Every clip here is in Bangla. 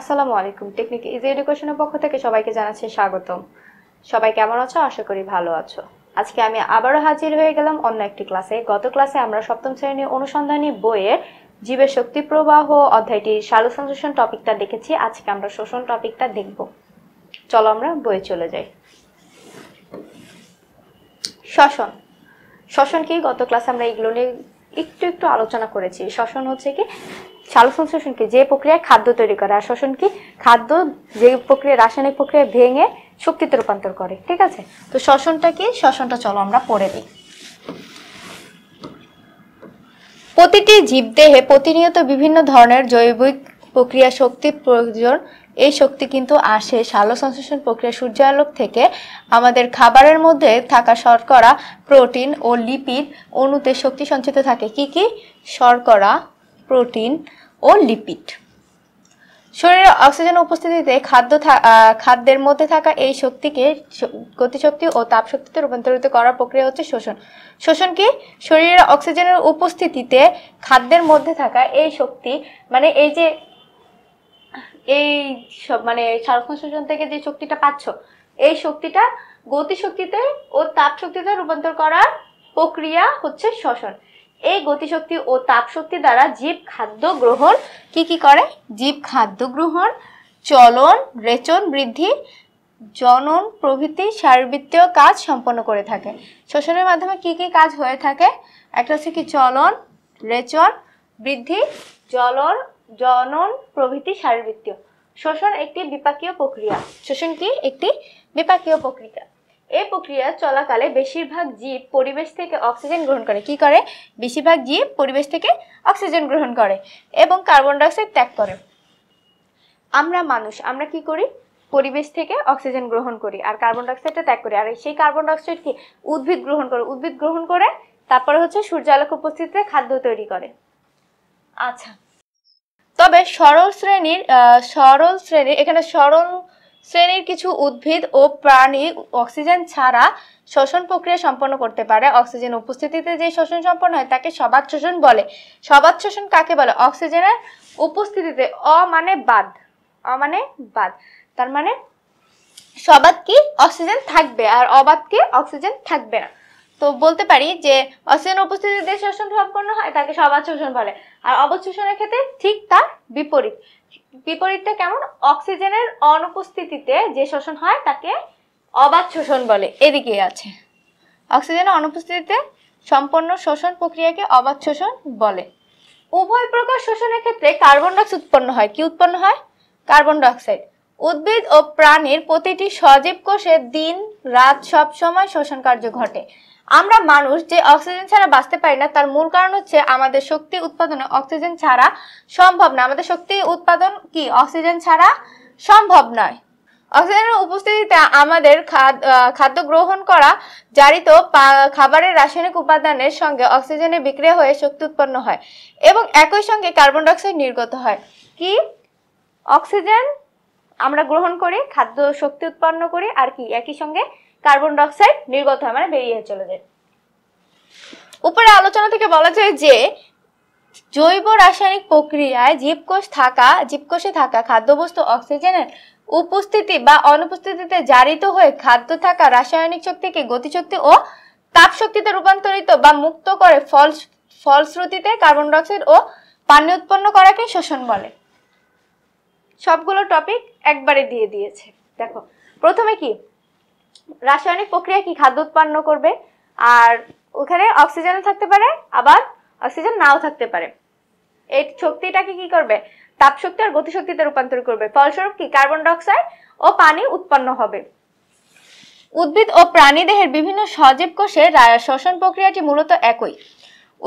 আসসালামু আলাইকুম টেকনিক ইজি এডুকেশনের পক্ষ থেকে সবাইকে জানাচ্ছি স্বাগতম সবাই কেমন আছো আশা করি ভালো আছো আজকে আমি আবারও হাজির হয়ে গেলাম অন্য একটি ক্লাসে গত ক্লাসে আমরা সপ্তম শ্রেণীর অনুসন্ধানী বইয়ের জীবের শক্তি প্রবাহ অধ্যায়টির সালু সংশোষণ টপিকটা দেখেছি আজকে আমরা শোষণ টপিকটা দেখব চলো আমরা বইয়ে চলে যাই শ্বসন শ্বসন কি গত ক্লাসে আমরা এগুলো নিয়ে একটু একটু আলোচনা করেছি শ্বসন হচ্ছে কি সালোকসং শোষণ কি যে প্রক্রিয়ায় খাদ্য তৈরি করে আর শোষণ কি খাদ্য যে প্রক্রিয়া রাসায়নিক প্রক্রিয়া ভেঙে শক্তিতে রূপান্তর করে ঠিক আছে তো শ্বসনটা কি শ্বসনটা চলো আমরা পড়ে দিই প্রতিটি জীবদেহে প্রতিনিয়ত বিভিন্ন ধরনের জৈবিক প্রক্রিয়া শক্তি প্রয়োজন এই শক্তি কিন্তু আসে সংশ্লেষণ প্রক্রিয়া সূর্য আলোক থেকে আমাদের খাবারের মধ্যে থাকা শর্করা প্রোটিন ও লিপিড অণুতে শক্তি সঞ্চিত থাকে কি কি শর্করা প্রোটিন ও লিপিড শরীরে অক্সিজেন উপস্থিতিতে খাদ্য খাদ্যের মধ্যে থাকা এই শক্তিকে গতিশক্তি ও তাপশক্তিতে রূপান্তরিত করার প্রক্রিয়া হচ্ছে শোষণ শোষণ কি শরীরে অক্সিজেনের উপস্থিতিতে খাদ্যের মধ্যে থাকা এই শক্তি মানে এই যে এই সব মানে সারক্ষণ শোষণ থেকে যে শক্তিটা পাচ্ছ এই শক্তিটা গতিশক্তিতে ও তাপশক্তিতে রূপান্তর করার প্রক্রিয়া হচ্ছে শোষণ এই গতিশক্তি ও তাপশক্তি দ্বারা জীব খাদ্য গ্রহণ কি কি করে জীব খাদ্য গ্রহণ চলন রেচন বৃদ্ধি জনন প্রভৃতি সার্বিত্তীয় কাজ সম্পন্ন করে থাকে শোষণের মাধ্যমে কি কি কাজ হয়ে থাকে একটা হচ্ছে কি চলন রেচন বৃদ্ধি জলন জনন প্রভৃতি সার্বিত্তীয় শোষণ একটি বিপাকীয় প্রক্রিয়া শোষণ কি একটি বিপাকীয় প্রক্রিয়া এই প্রক্রিয়া চলাকালে বেশিরভাগ জীব পরিবেশ থেকে অক্সিজেন গ্রহণ করে কি করে বেশিরভাগ জীব পরিবেশ থেকে অক্সিজেন গ্রহণ করে এবং কার্বন ডাইঅক্সাইড ত্যাগ করে আমরা মানুষ আমরা কি করি পরিবেশ থেকে অক্সিজেন গ্রহণ করি আর কার্বন ডাইঅক্সাইডটা ত্যাগ করি আর সেই কার্বন ডাইঅক্সাইড কি উদ্ভিদ গ্রহণ করে উদ্ভিদ গ্রহণ করে তারপরে হচ্ছে সূর্য আলোক উপস্থিতিতে খাদ্য তৈরি করে আচ্ছা তবে সরল শ্রেণীর সরল শ্রেণীর এখানে সরল শ্রেণীর কিছু উদ্ভিদ ও প্রাণী অক্সিজেন ছাড়া শ্বসন প্রক্রিয়া সম্পন্ন করতে পারে অক্সিজেন উপস্থিতিতে যে শ্বসন সম্পন্ন হয় তাকে সবাত শোষণ বলে সবাত শোষণ কাকে বলে অক্সিজেনের উপস্থিতিতে অ মানে বাদ অ মানে বাদ তার মানে সবাদ কি অক্সিজেন থাকবে আর অবাদ কি অক্সিজেন থাকবে না তো বলতে পারি যে অক্সিজেন উপস্থিতিতে শোষণ সম্পন্ন হয় তাকে সবাদ শোষণ বলে আর অবাধ শোষণের ক্ষেত্রে ঠিক তার বিপরীত বিপরীতটা কেমন অক্সিজেনের অনুপস্থিতিতে যে শোষণ হয় তাকে অবাধ শোষণ বলে এদিকে আছে অক্সিজেনের অনুপস্থিতিতে সম্পন্ন শোষণ প্রক্রিয়াকে অবাধ শোষণ বলে উভয় প্রকার শোষণের ক্ষেত্রে কার্বন ডাইঅক্সাইড উৎপন্ন হয় কি উৎপন্ন হয় কার্বন ডাইঅক্সাইড উদ্ভিদ ও প্রাণীর প্রতিটি সজীব কোষে দিন রাত সব সময় শোষণ কার্য ঘটে আমরা মানুষ যে অক্সিজেন ছাড়া বাঁচতে পারি না তার মূল কারণ হচ্ছে আমাদের শক্তি উৎপাদনে অক্সিজেন ছাড়া সম্ভব না আমাদের শক্তি উৎপাদন কি অক্সিজেন ছাড়া সম্ভব নয় অক্সিজেনের উপস্থিতিতে আমাদের খাদ্য গ্রহণ করা জারিত খাবারের রাসায়নিক উপাদানের সঙ্গে অক্সিজেনের বিক্রিয়া হয়ে শক্তি উৎপন্ন হয় এবং একই সঙ্গে কার্বন ডাইঅক্সাইড নির্গত হয় কি অক্সিজেন আমরা গ্রহণ করি খাদ্য শক্তি উৎপন্ন করি আর কি একই সঙ্গে কার্বন ডাইঅক্সাইড নির্গত হয় মানে বেরিয়ে চলে যায় উপরে আলোচনা থেকে বলা যায় যে জৈব রাসায়নিক প্রক্রিয়ায় জীবকোষ থাকা জীবকোষে থাকা খাদ্যবস্তু অক্সিজেনের উপস্থিতি বা অনুপস্থিতিতে জারিত হয়ে খাদ্য থাকা রাসায়নিক শক্তিকে গতিশক্তি ও তাপ শক্তিতে রূপান্তরিত বা মুক্ত করে ফল ফলশ্রুতিতে কার্বন ডাইঅক্সাইড ও পানি উৎপন্ন করাকে শোষণ বলে সবগুলো টপিক একবারে দিয়ে দিয়েছে দেখো প্রথমে কি রাসায়নিক প্রক্রিয়া কি খাদ্য উৎপন্ন করবে আর ওখানে অক্সিজেন থাকতে পারে আবার অক্সিজেন নাও থাকতে পারে এই শক্তিটাকে কি করবে তাপ শক্তি আর গতিশক্তিতে রূপান্তর করবে ফলস্বরূপ কি কার্বন ডাইঅক্সাইড ও পানি উৎপন্ন হবে উদ্ভিদ ও প্রাণী দেহের বিভিন্ন সজীব কোষে শ্বসন প্রক্রিয়াটি মূলত একই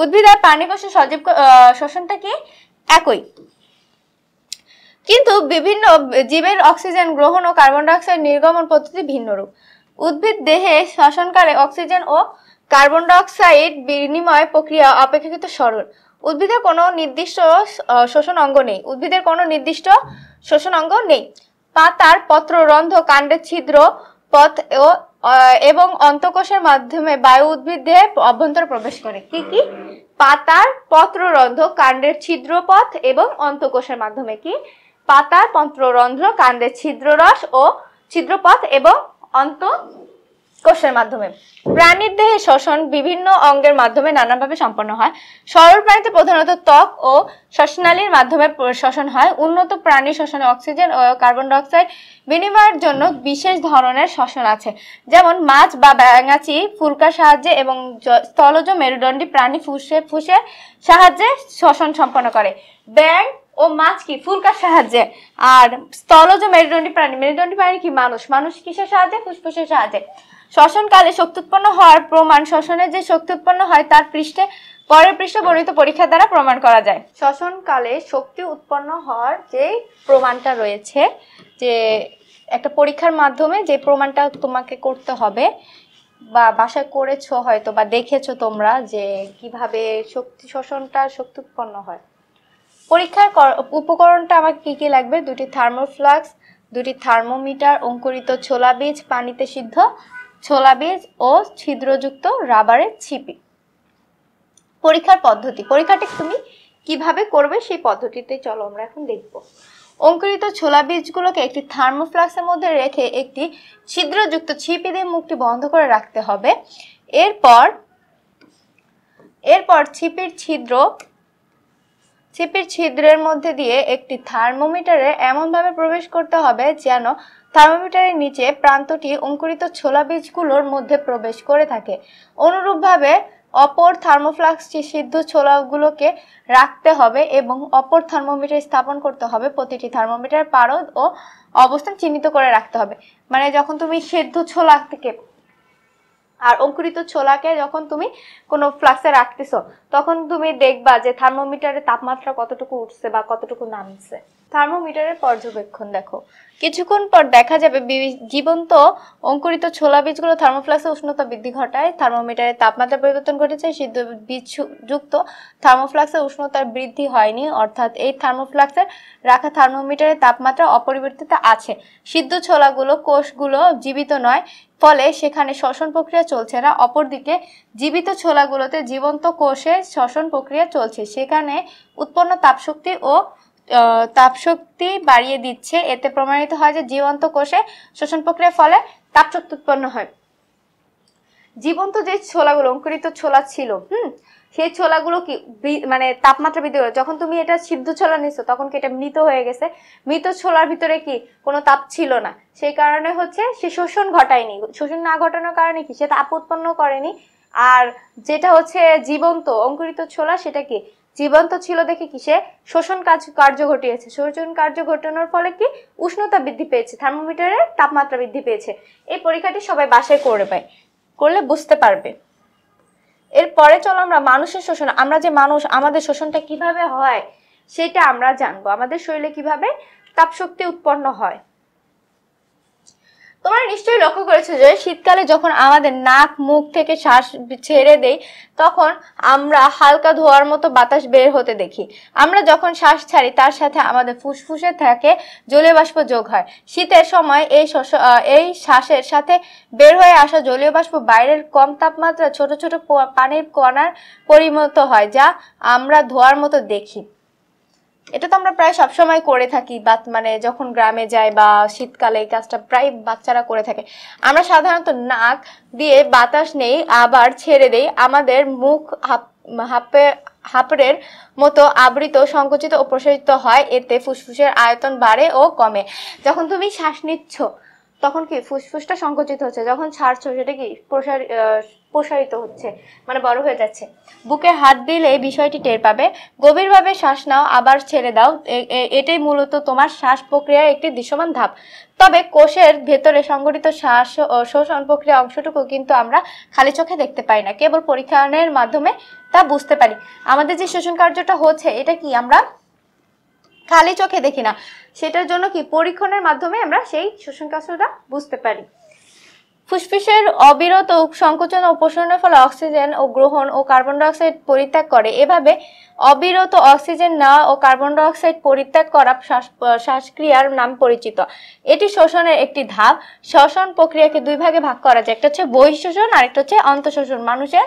উদ্ভিদ আর প্রাণী কোষে সজীব শ্বসনটা কি একই কিন্তু বিভিন্ন জীবের অক্সিজেন গ্রহণ ও কার্বন ডাইঅক্সাইড নির্গমন পদ্ধতি ভিন্ন রূপ উদ্ভিদ দেহে শ্বসনকালে অক্সিজেন ও কার্বন ডাইঅক্সাইড বিনিময় প্রক্রিয়া অপেক্ষাকৃত সরল উদ্ভিদের কোনো নির্দিষ্ট শোষণ অঙ্গ নেই উদ্ভিদের কোনো নির্দিষ্ট শোষণ অঙ্গ নেই পাতার পত্র রন্ধ্র কাণ্ডের ছিদ্র পথ ও এবং অন্তকোষের মাধ্যমে বায়ু উদ্ভিদ দেহে অভ্যন্তর প্রবেশ করে কি কি পাতার পত্ররন্ধ্র কাণ্ডের ছিদ্রপথ এবং অন্তকোষের মাধ্যমে কি পাতার পত্ররন্ধ্র কাণ্ডের ছিদ্ররস ও ছিদ্রপথ এবং অন্ত কোষের মাধ্যমে প্রাণীর দেহে শ্বসন বিভিন্ন অঙ্গের মাধ্যমে নানানভাবে সম্পন্ন হয় সরল প্রাণীতে প্রধানত ত্বক ও শ্বসনালীর মাধ্যমে শ্বসন হয় উন্নত প্রাণী শ্বসনে অক্সিজেন ও কার্বন ডাইঅক্সাইড বিনিময়ের জন্য বিশেষ ধরনের শ্বসন আছে যেমন মাছ বা ব্যাঙাচি ফুলকার সাহায্যে এবং স্থলজ মেরুদণ্ডী প্রাণী ফুসে ফুসের সাহায্যে শ্বসন সম্পন্ন করে ব্যাঙ ও মাছ কি ফুলকার সাহায্যে আর স্থলজ মেরুদণ্ডী প্রাণী মেরুদণ্ডী প্রাণী কি মানুষ মানুষ কিসের সাহায্যে ফুসফুসের সাহায্যে শ্বসনকালে শক্তি উৎপন্ন হওয়ার প্রমাণ শ্বসনে যে শক্তি উৎপন্ন হয় তার পৃষ্ঠে পরের পৃষ্ঠে বর্ণিত পরীক্ষা দ্বারা প্রমাণ করা যায় শ্বসনকালে শক্তি উৎপন্ন হওয়ার যে প্রমাণটা রয়েছে যে একটা পরীক্ষার মাধ্যমে যে প্রমাণটা তোমাকে করতে হবে বা বাসায় করেছো হয়তো বা দেখেছো তোমরা যে কিভাবে শক্তি শ্বসনটা শক্তি উৎপন্ন হয় পরীক্ষার উপকরণটা আমার কি কি লাগবে দুটি থার্মোফ্লাক্স দুটি থার্মোমিটার অঙ্কুরিত ছোলা বীজ পানিতে সিদ্ধ ছোলা বীজ ও ছিদ্রযুক্ত রাবারের ছিপি পরীক্ষার পদ্ধতি পরীক্ষাটি তুমি কিভাবে করবে সেই পদ্ধতিতে চলো আমরা এখন দেখব অঙ্কুরিত ছোলা বীজগুলোকে একটি থার্মোফ্লাক্সের মধ্যে রেখে একটি ছিদ্রযুক্ত ছিপি দিয়ে মুখটি বন্ধ করে রাখতে হবে এরপর এরপর ছিপির ছিদ্র সিপির ছিদ্রের মধ্যে দিয়ে একটি থার্মোমিটারে এমনভাবে প্রবেশ করতে হবে যেন থার্মোমিটারের নিচে প্রান্তটি অঙ্কুরিত ছোলা বীজগুলোর মধ্যে প্রবেশ করে থাকে অনুরূপভাবে অপর থার্মোফ্লাক্স সিদ্ধ ছোলাগুলোকে রাখতে হবে এবং অপর থার্মোমিটার স্থাপন করতে হবে প্রতিটি থার্মোমিটার পারদ ও অবস্থান চিহ্নিত করে রাখতে হবে মানে যখন তুমি সিদ্ধ ছোলা থেকে আর অঙ্কুরিত ছোলাকে যখন তুমি কোনো ফ্লাক্সে রাখতেছো তখন তুমি দেখবা যে থার্মোমিটারে তাপমাত্রা কতটুকু উঠছে বা কতটুকু নামছে থার্মোমিটারের পর্যবেক্ষণ দেখো কিছুক্ষণ পর দেখা যাবে জীবন্ত অঙ্কুরিত ছোলা বীজগুলো থার্মোফ্লাক্সে উষ্ণতা বৃদ্ধি ঘটায় থার্মোমিটারে তাপমাত্রা পরিবর্তন ঘটেছে সিদ্ধ বীজযুক্ত থার্মোফ্লাক্সে উষ্ণতার বৃদ্ধি হয়নি অর্থাৎ এই থার্মোফ্লাক্সের রাখা থার্মোমিটারের তাপমাত্রা অপরিবর্তিত আছে সিদ্ধ ছোলাগুলো কোষগুলো জীবিত নয় ফলে সেখানে শ্বসন প্রক্রিয়া চলছে না অপরদিকে জীবিত ছোলাগুলোতে জীবন্ত কোষে শ্বসন প্রক্রিয়া চলছে সেখানে উৎপন্ন তাপশক্তি ও তাপশক্তি বাড়িয়ে দিচ্ছে এতে প্রমাণিত হয় যে জীবন্ত কোষে শোষণ প্রক্রিয়ার ফলে তাপশক্তি উৎপন্ন হয় জীবন্ত যে ছোলাগুলো অঙ্কুরিত ছোলা ছিল হুম সেই ছোলাগুলো কি মানে তাপমাত্রা বৃদ্ধি করে যখন তুমি এটা সিদ্ধ ছোলা নিছো তখন কি এটা মৃত হয়ে গেছে মৃত ছোলার ভিতরে কি কোনো তাপ ছিল না সেই কারণে হচ্ছে সে শোষণ ঘটায়নি শোষণ না ঘটানোর কারণে কি সে তাপ উৎপন্ন করেনি আর যেটা হচ্ছে জীবন্ত অঙ্কুরিত ছোলা সেটা কি জীবন্ত ছিল দেখে কিসে শোষণ কাজ কার্য ঘটিয়েছে শোষণ কার্য ঘটানোর ফলে কি উষ্ণতা বৃদ্ধি পেয়েছে থার্মোমিটারের তাপমাত্রা বৃদ্ধি পেয়েছে এই পরীক্ষাটি সবাই বাসায় করে পায় করলে বুঝতে পারবে এরপরে চলো আমরা মানুষের শোষণ আমরা যে মানুষ আমাদের শোষণটা কিভাবে হয় সেটা আমরা জানবো আমাদের শরীরে কিভাবে তাপশক্তি উৎপন্ন হয় তোমরা নিশ্চয়ই লক্ষ্য করেছো যে শীতকালে যখন আমাদের নাক মুখ থেকে শ্বাস ছেড়ে দেই তখন আমরা হালকা ধোয়ার মতো বাতাস বের হতে দেখি আমরা যখন শ্বাস ছাড়ি তার সাথে আমাদের ফুসফুসে থাকে জলীয় বাষ্প যোগ হয় শীতের সময় এই শস এই শ্বাসের সাথে বের হয়ে আসা জলীয় বাষ্প বাইরের কম তাপমাত্রা ছোট ছোট পানির কণার পরিণত হয় যা আমরা ধোয়ার মতো দেখি এটা তো আমরা প্রায় সবসময় করে থাকি বা মানে যখন গ্রামে যাই বা শীতকালে এই কাজটা প্রায় বাচ্চারা করে থাকে আমরা সাধারণত নাক দিয়ে বাতাস নেই আবার ছেড়ে দেই আমাদের মুখ হাপে হাপড়ের মতো আবৃত সংকুচিত ও প্রসারিত হয় এতে ফুসফুসের আয়তন বাড়ে ও কমে যখন তুমি শ্বাস নিচ্ছ তখন কি ফুসফুসটা সংকুচিত হচ্ছে যখন ছাড়ছো সেটা কি প্রসারিত হচ্ছে মানে বড় হয়ে যাচ্ছে বুকে হাত দিলে এই বিষয়টি টের পাবে গভীরভাবে শ্বাস নাও আবার ছেড়ে দাও এটাই মূলত তোমার শ্বাস প্রক্রিয়ার একটি দৃশ্যমান ধাপ তবে কোষের ভেতরে সংগঠিত শ্বাস শোষণ প্রক্রিয়া অংশটুকু কিন্তু আমরা খালি চোখে দেখতে পাই না কেবল পরীক্ষণের মাধ্যমে তা বুঝতে পারি আমাদের যে শোষণ কার্যটা হচ্ছে এটা কি আমরা খালি চোখে দেখি না সেটার জন্য কি পরীক্ষণের মাধ্যমে আমরা সেই শোষণ কাঁচটা বুঝতে পারি ফুসফুসের অবিরত সংকোচন ও পোষণের ফলে অক্সিজেন ও গ্রহণ ও কার্বন ডাইঅক্সাইড পরিত্যাগ করে এভাবে অবিরত অক্সিজেন নেওয়া ও কার্বন ডাইঅক্সাইড পরিত্যাগ করা শ্বাসক্রিয়ার নাম পরিচিত এটি শোষণের একটি ধাপ শ্বসন প্রক্রিয়াকে দুই ভাগে ভাগ করা যায় একটা হচ্ছে বহিঃশোষণ আর একটা হচ্ছে অন্তঃশোষণ মানুষের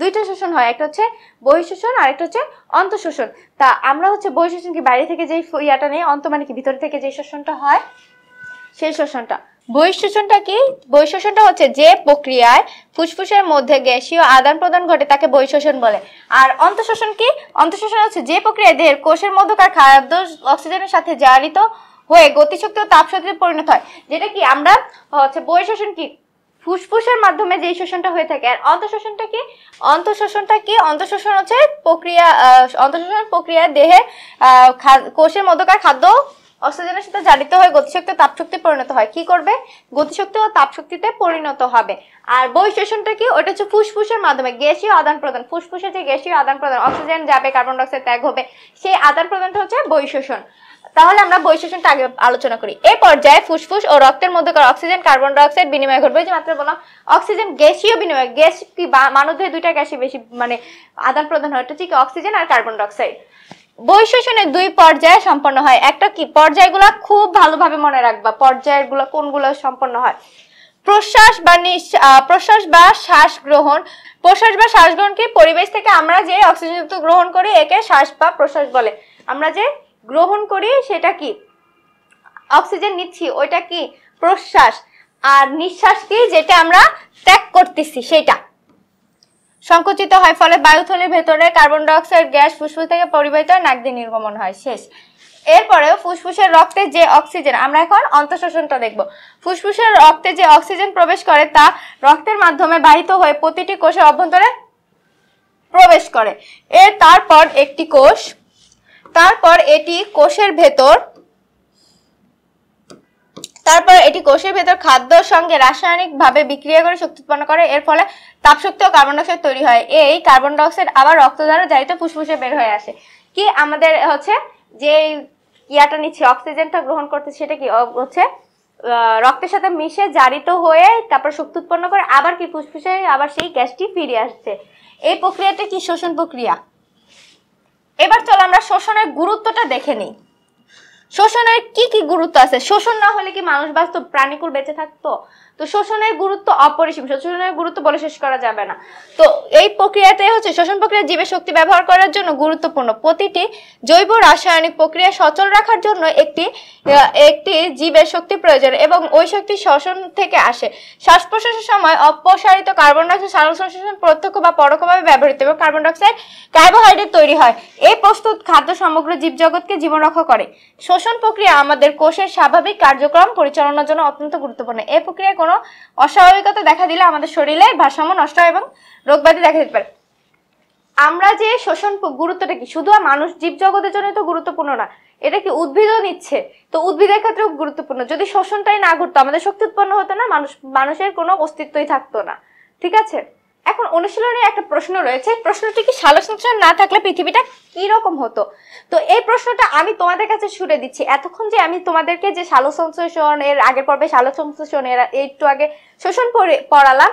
দুইটা শোষণ হয় একটা হচ্ছে বহিঃশোষণ আর একটা হচ্ছে অন্তঃশোষণ তা আমরা হচ্ছে বহিঃশোষণ কি বাইরে থেকে যেই ইয়াটা নেই অন্ত মানে কি ভিতর থেকে যেই শোষণটা হয় সেই শোষণটা বহিঃশোষণটা কি বহিঃশোষণটা হচ্ছে যে প্রক্রিয়ায় ফুসফুসের মধ্যে গ্যাসীয় আদান প্রদান ঘটে তাকে বহিঃশোষণ বলে আর অন্তঃশোষণ কি অন্তঃশোষণ হচ্ছে যে প্রক্রিয়ায় দেহের কোষের মধ্যকার খাদ্য অক্সিজেনের সাথে জারিত হয়ে গতিশক্তি ও তাপশক্তিতে পরিণত হয় যেটা কি আমরা হচ্ছে বহিঃশোষণ কি ফুসফুসের মাধ্যমে যে শোষণটা হয়ে থাকে আর অন্তঃশোষণটা কি অন্তঃশোষণটা কি অন্তঃশোষণ হচ্ছে প্রক্রিয়া অন্তঃশোষণ প্রক্রিয়া দেহে কোষের মধ্যকার খাদ্য অক্সিজেনের সাথে জারিত হয়ে গতিশক্তি তাপশক্তি পরিণত হয় কি করবে গতিশক্তি ও তাপশক্তিতে পরিণত হবে আর বহিষ্ঠেশনটা কি ওটা হচ্ছে ফুসফুসের মাধ্যমে গ্যাসীয় আদান প্রদান ফুসফুসে যে গ্যাসীয় আদান প্রদান অক্সিজেন যাবে কার্বন ডাইঅক্সাইড ত্যাগ হবে সেই আদান প্রদানটা হচ্ছে বহিষ্ঠেশন তাহলে আমরা বৈশিষ্ট্য আগে আলোচনা করি এ পর্যায়ে ফুসফুস ও রক্তের মধ্যে অক্সিজেন কার্বন ডাইঅক্সাইড বিনিময় ঘটবে যে মাত্র বললাম অক্সিজেন গ্যাসীয় বিনিময় গ্যাস কি মানুষের দুইটা গ্যাসই বেশি মানে আদান প্রদান হয় ঠিক অক্সিজেন আর কার্বন ডাইঅক্সাইড বৈশ্বশনের দুই পর্যায়ে সম্পন্ন হয় একটা কি পর্যায়গুলো খুব ভালোভাবে মনে রাখবা পর্যায়গুলো কোনগুলো সম্পন্ন হয় প্রশ্বাস বা প্রশ্বাস বা শ্বাস গ্রহণ প্রশ্বাস বা শ্বাস গ্রহণকে পরিবেশ থেকে আমরা যে অক্সিজেনযুক্ত গ্রহণ করি একে শ্বাস বা প্রশ্বাস বলে আমরা যে গ্রহণ করি সেটা কি অক্সিজেন নিচ্ছি ওইটা কি প্রশ্বাস আর নিঃশ্বাস কি যেটা আমরা ত্যাগ করতেছি সেটা সংকুচিত হয় ফলে বায়ুথলির ভেতরে কার্বন ডাইঅক্সাইড গ্যাস ফুসফুস থেকে পরিবাহিত নাক দিয়ে নির্গমন হয় শেষ এরপরেও ফুসফুসের রক্তে যে অক্সিজেন আমরা এখন অন্তঃশোষণটা দেখব ফুসফুসের রক্তে যে অক্সিজেন প্রবেশ করে তা রক্তের মাধ্যমে বাহিত হয়ে প্রতিটি কোষের অভ্যন্তরে প্রবেশ করে এর তারপর একটি কোষ তারপর এটি কোষের ভেতর তারপর এটি কোষের ভেতর খাদ্যর সঙ্গে রাসায়নিকভাবে বিক্রিয়া করে শক্তি উৎপন্ন করে এর ফলে তাপশক্তি ও কার্বন ডাইঅক্সাইড তৈরি হয় এই কার্বন ডাইঅক্সাইড আবার রক্ত দ্বারা জারিত ফুসফুসে বের হয়ে আসে কি আমাদের হচ্ছে যে ইয়াটা নিচ্ছে অক্সিজেনটা গ্রহণ করতে সেটা কি হচ্ছে রক্তের সাথে মিশে জারিত হয়ে তারপর শক্তি উৎপন্ন করে আবার কি ফুসফুসে আবার সেই গ্যাসটি ফিরে আসছে এই প্রক্রিয়াটা কি শোষণ প্রক্রিয়া এবার চলো আমরা শোষণের গুরুত্বটা দেখে নিই শোষণের কি কি গুরুত্ব আছে শোষণ না হলে কি মানুষ বাস্তব প্রাণীকুল বেঁচে থাকতো তো শোষণের গুরুত্ব অপরিসীম শোষণের গুরুত্ব বলে শেষ করা যাবে না তো এই প্রক্রিয়াতে হচ্ছে শোষণ প্রক্রিয়া জীবের শক্তি ব্যবহার করার জন্য গুরুত্বপূর্ণ প্রতিটি জৈব রাসায়নিক প্রক্রিয়া সচল রাখার জন্য একটি একটি জীবের শক্তি প্রয়োজন এবং ওই শক্তি শোষণ থেকে আসে শ্বাস প্রশ্বাসের সময় অপসারিত কার্বন ডাইঅক্সাইড সারসংশ্লেষণ প্রত্যক্ষ বা পরোক্ষভাবে ব্যবহৃত এবং কার্বন ডাইঅক্সাইড কার্বোহাইড্রেট তৈরি হয় এই প্রস্তুত খাদ্য সমগ্র জীবজগৎকে জীবন রক্ষা করে শোষণ প্রক্রিয়া আমাদের কোষের স্বাভাবিক কার্যক্রম পরিচালনার জন্য অত্যন্ত গুরুত্বপূর্ণ এই প্রক্রিয়া কোনো অস্বাভাবিকতা দেখা দিলে আমাদের শরীরে ভারসাম্য নষ্ট হয় এবং ব্যাধি দেখা দিতে পারে আমরা যে শোষণ গুরুত্বটা কি শুধু মানুষ জীব জগতের জন্য তো গুরুত্বপূর্ণ না এটা কি উদ্ভিদও নিচ্ছে তো উদ্ভিদের ক্ষেত্রেও গুরুত্বপূর্ণ যদি শোষণটাই না ঘটতো আমাদের শক্তি উৎপন্ন হতো না মানুষ মানুষের কোনো অস্তিত্বই থাকতো না ঠিক আছে এখন অনুশীলনের একটা প্রশ্ন রয়েছে প্রশ্নটি কি সালোকসংশ্লেষণ না থাকলে পৃথিবীটা রকম হতো তো এই প্রশ্নটা আমি তোমাদের কাছে ছুড়ে দিচ্ছি এতক্ষণ যে আমি তোমাদেরকে যে সালোকসংশ্লেষণ এর আগের পর্বে সালোকসংশ্লেষণ এর একটু আগে শোষণ পড়ালাম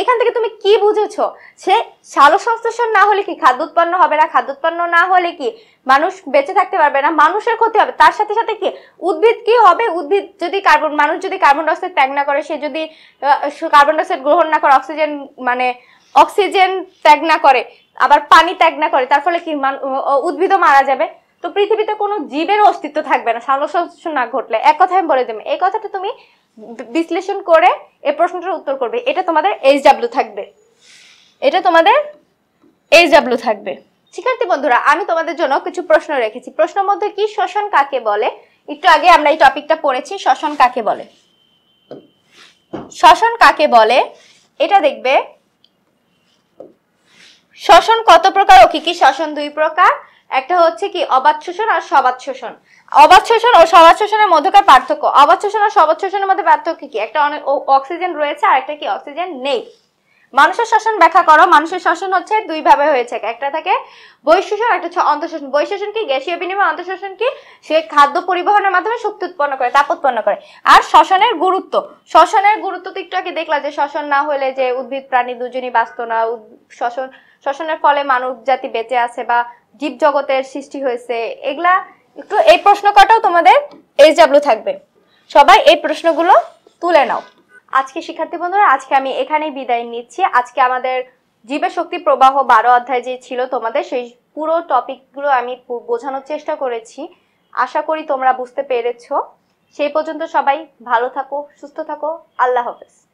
এখান থেকে তুমি কি বুঝেছো সে সালোক সংশ্লেষণ না হলে কি খাদ্য উৎপন্ন হবে না খাদ্য উৎপন্ন না হলে কি মানুষ বেঁচে থাকতে পারবে না মানুষের ক্ষতি হবে তার সাথে সাথে কি উদ্ভিদ কি হবে উদ্ভিদ যদি কার্বন মানুষ যদি কার্বন ডাইঅক্সাইড ত্যাগ না করে সে যদি কার্বন ডাইঅক্সাইড গ্রহণ না করে অক্সিজেন মানে অক্সিজেন ত্যাগ না করে আবার পানি ত্যাগ না করে তার ফলে কি উদ্ভিদও মারা যাবে তো পৃথিবীতে কোনো জীবের অস্তিত্ব থাকবে না সালোক সংশ্লেষণ না ঘটলে এক কথা আমি বলে দেবো এই কথাটা তুমি বিশ্লেষণ করে এই প্রশ্নটার উত্তর করবে এটা তোমাদের এইচ ডাব্লিউ থাকবে এটা তোমাদের এইচ ডাব্লিউ থাকবে শিক্ষার্থী বন্ধুরা আমি তোমাদের জন্য কিছু প্রশ্ন রেখেছি প্রশ্ন মধ্যে কি শ্বসন কাকে বলে একটু আগে আমরা এই টপিকটা পড়েছি শ্বসন কাকে বলে শ্বসন কাকে বলে এটা দেখবে শ্বসন কত প্রকার ও কি কি শ্বসন দুই প্রকার একটা হচ্ছে কি অবাধ শোষণ আর সবাদ শোষণ অবাধ শোষণ ও সবাদ শোষণের মধ্যকার পার্থক্য অবাধ শোষণ আর সবাদ শোষণের মধ্যে পার্থক্য কি একটা অনেক অক্সিজেন রয়েছে আর একটা কি অক্সিজেন নেই মানুষের শাসন ব্যাখ্যা করো মানুষের শাসন হচ্ছে দুই ভাবে হয়েছে একটা থাকে বহিঃশোষণ একটা হচ্ছে অন্তঃশোষণ বহিঃশোষণ কি গ্যাসীয় বিনিময় অন্তঃশোষণ কি সে খাদ্য পরিবহনের মাধ্যমে শক্তি উৎপন্ন করে তাপ উৎপন্ন করে আর শ্বসনের গুরুত্ব শ্বসনের গুরুত্ব তো একটু আগে দেখলাম যে শ্বসন না হলে যে উদ্ভিদ প্রাণী দুজনই বাঁচত না শ্বসন শ্বসনের ফলে মানব জাতি বেঁচে আছে বা জীব জগতের সৃষ্টি হয়েছে এগুলা একটু এই প্রশ্ন কটাও তোমাদের এস ডাব্লিউ থাকবে সবাই এই প্রশ্নগুলো তুলে নাও আজকে শিক্ষার্থী বন্ধুরা আজকে আমি এখানেই বিদায় নিচ্ছি আজকে আমাদের জীবের শক্তি প্রবাহ বারো অধ্যায় যে ছিল তোমাদের সেই পুরো টপিকগুলো আমি বোঝানোর চেষ্টা করেছি আশা করি তোমরা বুঝতে পেরেছ সেই পর্যন্ত সবাই ভালো থাকো সুস্থ থাকো আল্লাহ হাফেজ